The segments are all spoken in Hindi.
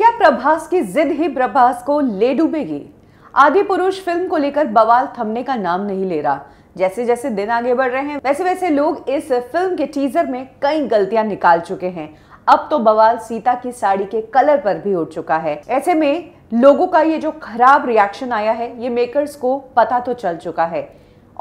क्या प्रभास की जिद ही प्रभास को ले डूबेगी आदि पुरुष फिल्म को लेकर बवाल थमने का नाम नहीं ले रहा जैसे जैसे दिन आगे बढ़ रहे हैं वैसे वैसे लोग इस फिल्म के टीजर में कई गलतियां निकाल चुके हैं अब तो बवाल सीता की साड़ी के कलर पर भी उठ चुका है ऐसे में लोगों का ये जो खराब रिएक्शन आया है ये मेकर्स को पता तो चल चुका है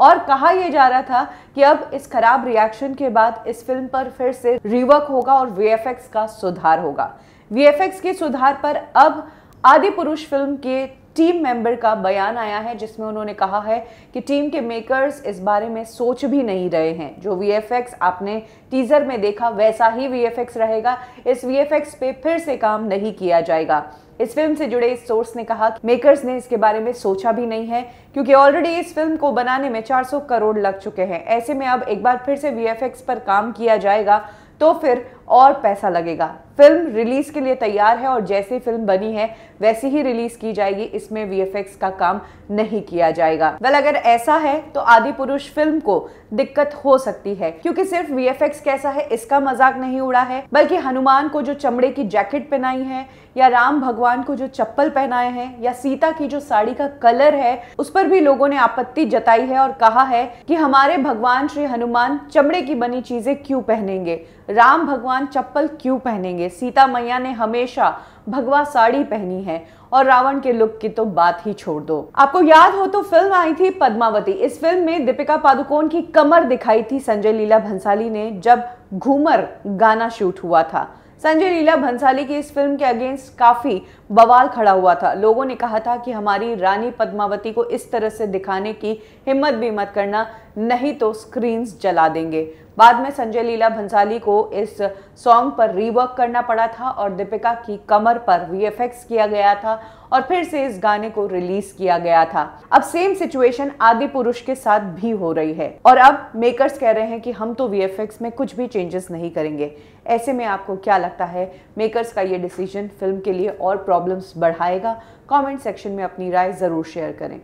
और कहा यह जा रहा था कि अब इस खराब रिएक्शन के बाद इस फिल्म पर फिर से रिवर्क होगा और वीएफएक्स का सुधार होगा वीएफएक्स के सुधार पर अब आदि पुरुष फिल्म के टीम मेंबर का बयान आया है जिसमें उन्होंने कहा है कि टीम के मेकर्स इस बारे में सोच भी नहीं रहे हैं जो वीएफएक्स आपने टीजर में देखा वैसा ही वीएफएक्स रहेगा इस वीएफएक्स पे फिर से काम नहीं किया जाएगा इस फिल्म से जुड़े इस सोर्स ने कहा कि मेकर्स ने इसके बारे में सोचा भी नहीं है क्योंकि ऑलरेडी इस फिल्म को बनाने में 400 करोड़ लग चुके हैं ऐसे में अब एक बार फिर से वीएफएक्स पर काम किया जाएगा तो फिर और पैसा लगेगा फिल्म रिलीज़ के लिए तैयार है और जैसी फिल्म बनी है वैसी ही रिलीज़ की जाएगी इसमें वी का काम नहीं किया जाएगा वेल अगर ऐसा है तो आदि पुरुष फिल्म को दिक्कत हो सकती है क्योंकि सिर्फ वी कैसा है इसका मजाक नहीं उड़ा है बल्कि हनुमान को जो चमड़े की जैकेट पहनाई है या राम भगवान को जो चप्पल पहनाए हैं या सीता की जो साड़ी का कलर है उस पर भी लोगों ने आपत्ति जताई है और कहा है कि हमारे भगवान श्री हनुमान चमड़े की बनी चीजें क्यों पहनेंगे राम भगवान भगवान चप्पल क्यों पहनेंगे सीता मैया ने हमेशा भगवा साड़ी पहनी है और रावण के लुक की तो बात ही छोड़ दो आपको याद हो तो फिल्म आई थी पद्मावती इस फिल्म में दीपिका पादुकोण की कमर दिखाई थी संजय लीला भंसाली ने जब घूमर गाना शूट हुआ था संजय लीला भंसाली की इस फिल्म के अगेंस्ट काफी बवाल खड़ा हुआ था लोगों ने कहा था कि हमारी रानी पद्मावती को इस तरह से दिखाने की हिम्मत भी मत करना नहीं तो स्क्रीन्स जला देंगे बाद में संजय लीला भंसाली को इस सॉन्ग पर रीवर्क करना पड़ा था और दीपिका की कमर पर वीएफएक्स किया गया था और फिर से इस गाने को रिलीज किया गया था अब सेम सिचुएशन आदि पुरुष के साथ भी हो रही है और अब मेकर्स कह रहे हैं कि हम तो वीएफएक्स में कुछ भी चेंजेस नहीं करेंगे ऐसे में आपको क्या लगता है मेकर्स का ये डिसीजन फिल्म के लिए और प्रॉब्लम्स बढ़ाएगा कमेंट सेक्शन में अपनी राय ज़रूर शेयर करें